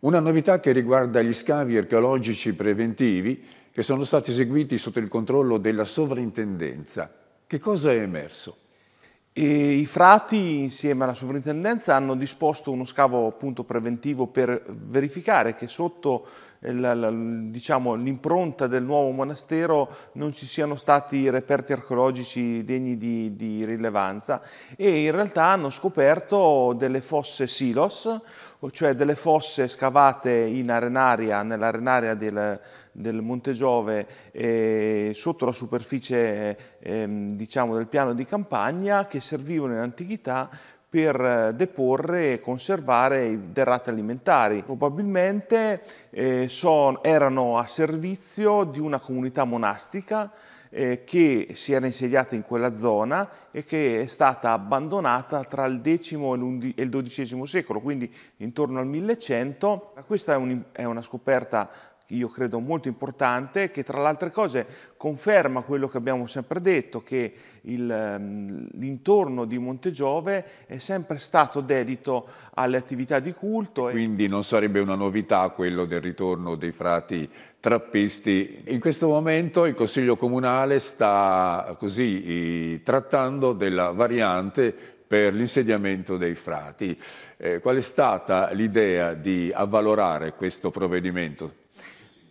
Una novità che riguarda gli scavi archeologici preventivi che sono stati eseguiti sotto il controllo della sovrintendenza. Che cosa è emerso? E I frati, insieme alla sovrintendenza, hanno disposto uno scavo appunto, preventivo per verificare che sotto eh, diciamo, l'impronta del nuovo monastero non ci siano stati reperti archeologici degni di, di rilevanza e in realtà hanno scoperto delle fosse silos, cioè delle fosse scavate in arenaria, nell'arenaria del, del Monte Giove eh, sotto la superficie eh, ehm, diciamo, del piano di campagna che servivano in antichità per eh, deporre e conservare i derrate alimentari. Probabilmente eh, son, erano a servizio di una comunità monastica eh, che si era insediata in quella zona e che è stata abbandonata tra il X e, il XII secolo, quindi intorno al 1100. Questa è, un, è una scoperta io credo molto importante, che tra le altre cose conferma quello che abbiamo sempre detto, che ehm, l'intorno di Montegiove è sempre stato dedito alle attività di culto. Quindi non sarebbe una novità quello del ritorno dei frati trappisti. In questo momento il Consiglio Comunale sta così trattando della variante per l'insediamento dei frati. Eh, qual è stata l'idea di avvalorare questo provvedimento?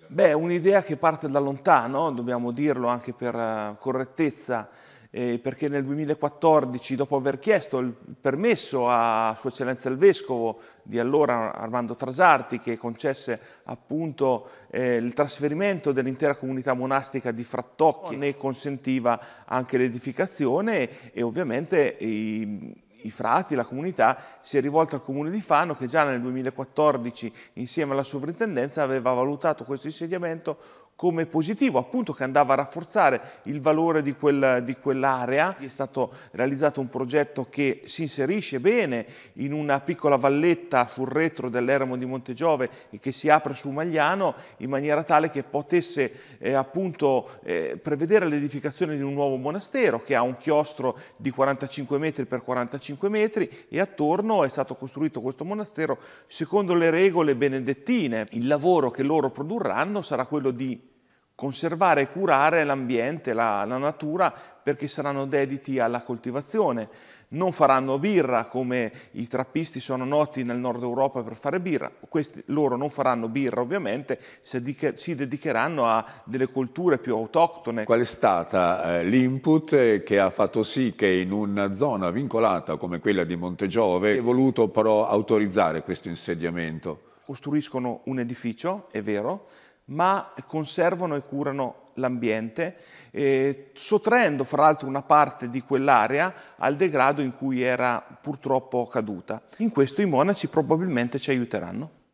Beh, un'idea che parte da lontano, dobbiamo dirlo anche per eh, correttezza, eh, perché nel 2014, dopo aver chiesto il permesso a Sua Eccellenza il Vescovo di allora Armando Trasarti, che concesse appunto eh, il trasferimento dell'intera comunità monastica di Frattocchi, ne consentiva anche l'edificazione e ovviamente i, i frati, la comunità, si è rivolta al comune di Fano che già nel 2014 insieme alla sovrintendenza aveva valutato questo insediamento come positivo, appunto che andava a rafforzare il valore di, quel, di quell'area. È stato realizzato un progetto che si inserisce bene in una piccola valletta sul retro dell'Eramo di Montegiove e che si apre su Magliano in maniera tale che potesse eh, appunto eh, prevedere l'edificazione di un nuovo monastero che ha un chiostro di 45 metri per 45 metri e attorno è stato costruito questo monastero secondo le regole benedettine. Il lavoro che loro produrranno sarà quello di conservare e curare l'ambiente, la, la, natura, perché saranno dediti alla coltivazione. Non faranno birra come i trappisti sono noti nel nord Europa per fare birra. Questi, loro non faranno birra ovviamente, si, dedicheranno a delle culture più autoctone. Qual è stata eh, l'input che ha fatto sì che in una zona vincolata come quella di Montegiove è voluto però autorizzare questo insediamento? Costruiscono un edificio, è vero, ma conservano e curano l'ambiente, eh, sottraendo fra l'altro una parte di quell'area al degrado in cui era purtroppo caduta. In questo i monaci probabilmente ci aiuteranno.